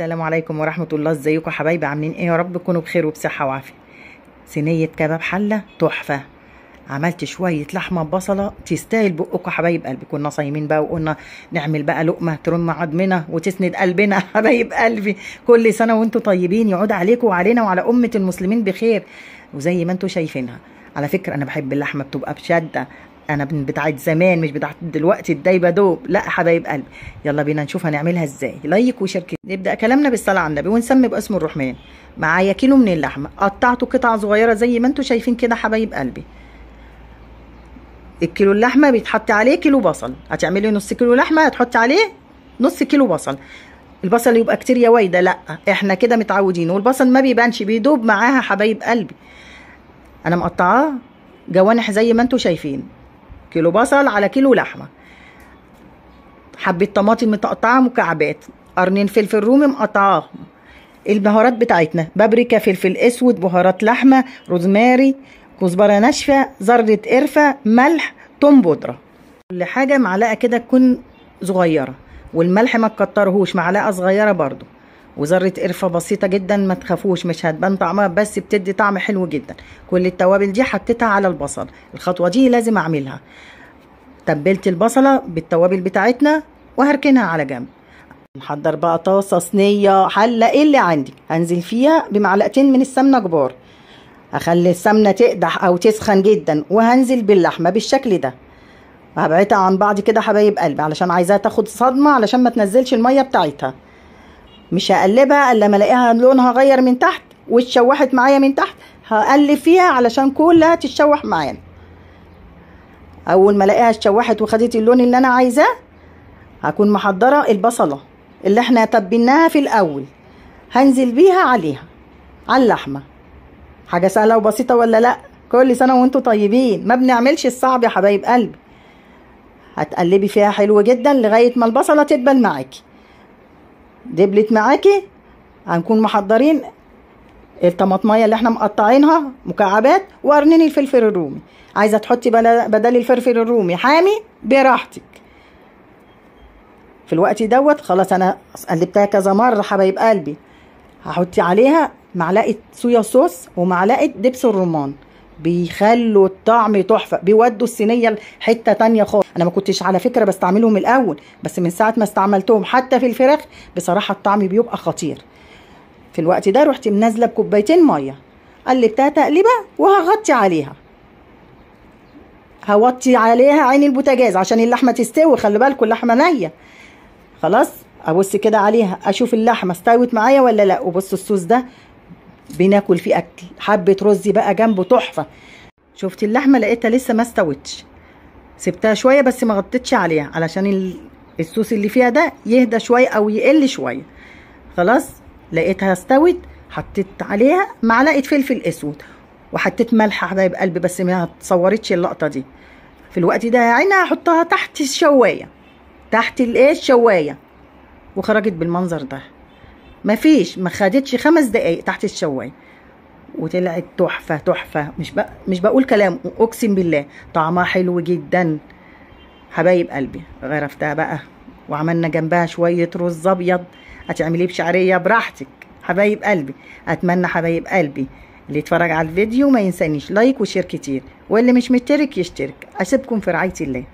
السلام عليكم ورحمة الله ازيكم حبايبي عاملين ايه يا رب تكونوا بخير وبصحة وعافية صينية كباب حلة تحفة عملت شوية لحمة بصلة تستاهل بقكم حبايب قلبي كنا صايمين بقى وقلنا نعمل بقى لقمة ترم عضمنا وتسند قلبنا حبايب قلبي كل سنة وانتم طيبين يعود عليكم وعلينا وعلى أمة المسلمين بخير وزي ما انتم شايفينها على فكرة أنا بحب اللحمة بتبقى بشدة انا بتاعت زمان مش بتاعت دلوقتي الدايبه دوب لا حبايب قلبي يلا بينا نشوف هنعملها ازاي لايك وشير نبدا كلامنا بالصلاه على النبي ونسمي باسم الرحمن معايا كيلو من اللحمه قطعته قطع صغيره زي ما انتم شايفين كده حبايب قلبي الكيلو اللحمه بيتحط عليه كيلو بصل هتعملي نص كيلو لحمه هتحطي عليه نص كيلو بصل البصل يبقى كتير يا وايده لا احنا كده متعودين والبصل ما بيبانش بيدوب معاها حبايب قلبي انا مقطعاه جوانح زي ما انتم شايفين كيلو بصل على كيلو لحمه حبه طماطم متقطعه مكعبات قرنين فلفل رومي مقطعاهم البهارات بتاعتنا بابريكا فلفل اسود بهارات لحمه روزماري كزبره ناشفه ذره قرفه ملح توم بودره كل حاجه معلقه كده تكون صغيره والملح ما تكترهوش معلقه صغيره برده وذره قرفه بسيطه جدا ما تخافوش مش هتبان طعمها بس بتدي طعم حلو جدا كل التوابل دي حطيتها على البصل الخطوه دي لازم اعملها تبلت البصله بالتوابل بتاعتنا وهركنها على جنب نحضر بقى طاسه صينيه حله ايه اللي عندي هنزل فيها بمعلقتين من السمنه كبار اخلي السمنه تقدح او تسخن جدا وهنزل باللحمه بالشكل ده هبعدها عن بعض كده حبايب قلبي علشان عايزاها تاخد صدمه علشان ما تنزلش الميه بتاعتها مش هقلبها الا ما الاقيها لونها غير من تحت واتشوحت معايا من تحت هقلب فيها علشان كلها تتشوح معايا اول ما الاقيها اتشوحت وخدت اللون اللي انا عايزاه هكون محضره البصله اللي احنا تبيناها في الاول هنزل بيها عليها على اللحمه حاجه سهله وبسيطه ولا لا كل سنه وانتم طيبين ما بنعملش الصعب يا حبايب قلبي هتقلبي فيها حلو جدا لغايه ما البصله تدبل معاكي دبلت معاكي هنكون محضرين الطماطميه اللي احنا مقطعينها مكعبات وقرنين الفلفل الرومي عايزه تحطي بدل الفلفل الرومي حامي براحتك في الوقت دوت خلاص انا قلبتها كذا مره حبايب قلبي هحطي عليها معلقه صويا صوص ومعلقه دبس الرمان بيخلوا الطعم تحفه بيودوا الصينيه لحته تانية خالص انا ما كنتش على فكره بستعملهم الاول بس من ساعه ما استعملتهم حتى في الفراخ بصراحه الطعم بيبقى خطير في الوقت ده رحت منزلة بكوبايتين ميه قلبتها تقليبه وهغطي عليها هوطي عليها عين البوتاجاز عشان اللحمه تستوي خلي بالكم اللحمه نيه خلاص ابص كده عليها اشوف اللحمه استوت معايا ولا لا وبصوا الصوص ده بناكل فيه اكل حبه رز بقى جنبه تحفه شفت اللحمه لقيتها لسه ما استوتش سبتها شويه بس ما غطيتش عليها علشان الصوص اللي فيها ده يهدى شويه او يقل شويه خلاص لقيتها استوت حطيت عليها معلقه فلفل اسود وحطيت ملح حبايب قلبي بس ما اتصورتش اللقطه دي في الوقت ده يا عيني هحطها تحت الشوايه تحت الايه الشوايه وخرجت بالمنظر ده ما فيش ما خدتش خمس دقايق تحت الشواي وطلعت تحفه تحفه مش بق... مش بقول كلام اقسم بالله طعمها حلو جدا حبايب قلبي غرفتها بقى وعملنا جنبها شويه رز ابيض هتعمليه بشعريه براحتك حبايب قلبي اتمنى حبايب قلبي اللي يتفرج على الفيديو ما ينسانيش لايك وشير كتير واللي مش مشترك يشترك اسيبكم في رعايه الله